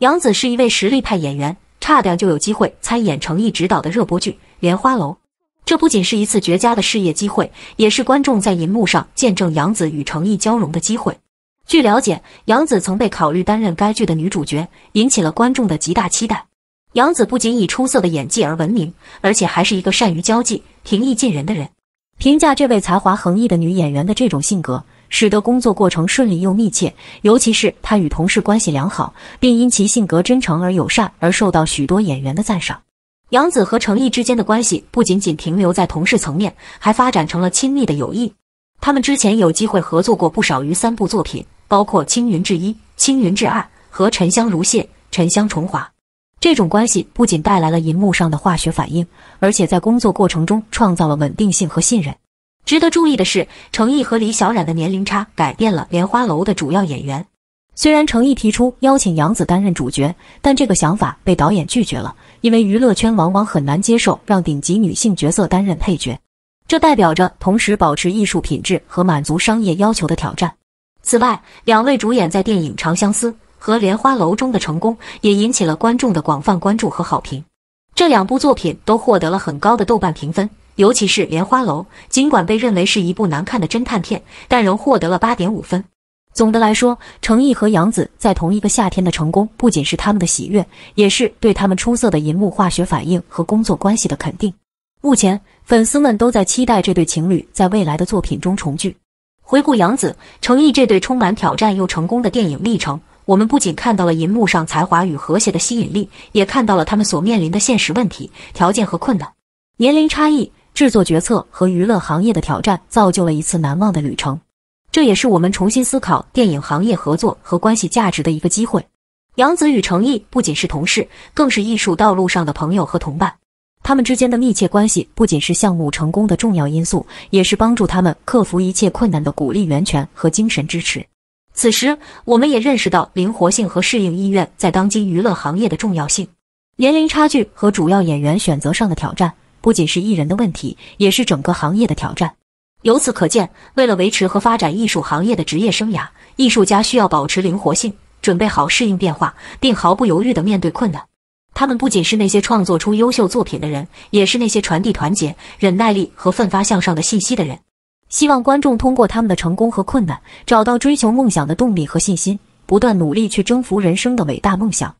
杨紫是一位实力派演员，差点就有机会参演程毅执导的热播剧《莲花楼》。这不仅是一次绝佳的事业机会，也是观众在银幕上见证杨紫与程毅交融的机会。据了解，杨紫曾被考虑担任该剧的女主角，引起了观众的极大期待。杨紫不仅以出色的演技而闻名，而且还是一个善于交际、平易近人的人。评价这位才华横溢的女演员的这种性格。使得工作过程顺利又密切，尤其是他与同事关系良好，并因其性格真诚而友善而受到许多演员的赞赏。杨紫和程毅之间的关系不仅仅停留在同事层面，还发展成了亲密的友谊。他们之前有机会合作过不少于三部作品，包括《青云志一》《青云志二》和《沉香如屑》《沉香重华》。这种关系不仅带来了银幕上的化学反应，而且在工作过程中创造了稳定性和信任。值得注意的是，成毅和李小冉的年龄差改变了《莲花楼》的主要演员。虽然成毅提出邀请杨紫担任主角，但这个想法被导演拒绝了，因为娱乐圈往往很难接受让顶级女性角色担任配角。这代表着同时保持艺术品质和满足商业要求的挑战。此外，两位主演在电影《长相思》和《莲花楼》中的成功，也引起了观众的广泛关注和好评。这两部作品都获得了很高的豆瓣评分。尤其是《莲花楼》，尽管被认为是一部难看的侦探片，但仍获得了八点五分。总的来说，成毅和杨紫在同一个夏天的成功，不仅是他们的喜悦，也是对他们出色的银幕化学反应和工作关系的肯定。目前，粉丝们都在期待这对情侣在未来的作品中重聚。回顾杨紫、成毅这对充满挑战又成功的电影历程，我们不仅看到了银幕上才华与和谐的吸引力，也看到了他们所面临的现实问题、条件和困难、年龄差异。制作决策和娱乐行业的挑战，造就了一次难忘的旅程。这也是我们重新思考电影行业合作和关系价值的一个机会。杨子与程毅不仅是同事，更是艺术道路上的朋友和同伴。他们之间的密切关系不仅是项目成功的重要因素，也是帮助他们克服一切困难的鼓励源泉和精神支持。此时，我们也认识到灵活性和适应意愿在当今娱乐行业的重要性。年龄差距和主要演员选择上的挑战。不仅是艺人的问题，也是整个行业的挑战。由此可见，为了维持和发展艺术行业的职业生涯，艺术家需要保持灵活性，准备好适应变化，并毫不犹豫地面对困难。他们不仅是那些创作出优秀作品的人，也是那些传递团结、忍耐力和奋发向上的信息的人。希望观众通过他们的成功和困难，找到追求梦想的动力和信心，不断努力去征服人生的伟大梦想。